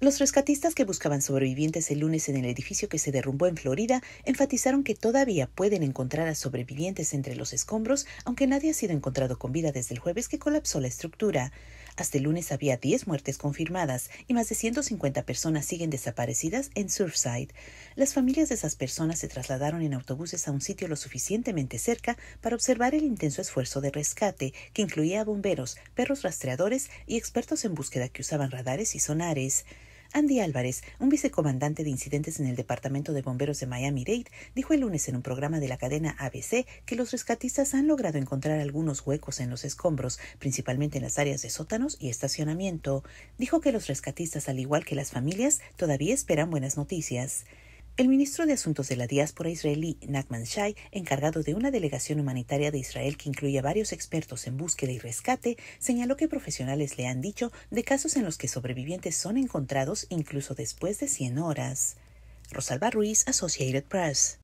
Los rescatistas que buscaban sobrevivientes el lunes en el edificio que se derrumbó en Florida enfatizaron que todavía pueden encontrar a sobrevivientes entre los escombros, aunque nadie ha sido encontrado con vida desde el jueves que colapsó la estructura. Hasta el lunes había 10 muertes confirmadas y más de 150 personas siguen desaparecidas en Surfside. Las familias de esas personas se trasladaron en autobuses a un sitio lo suficientemente cerca para observar el intenso esfuerzo de rescate que incluía bomberos, perros rastreadores y expertos en búsqueda que usaban radares y sonares. Andy Álvarez, un vicecomandante de incidentes en el Departamento de Bomberos de Miami-Dade, dijo el lunes en un programa de la cadena ABC que los rescatistas han logrado encontrar algunos huecos en los escombros, principalmente en las áreas de sótanos y estacionamiento. Dijo que los rescatistas, al igual que las familias, todavía esperan buenas noticias. El ministro de Asuntos de la Diáspora israelí, Nachman Shai, encargado de una delegación humanitaria de Israel que incluye a varios expertos en búsqueda y rescate, señaló que profesionales le han dicho de casos en los que sobrevivientes son encontrados incluso después de 100 horas. Rosalba Ruiz, Associated Press.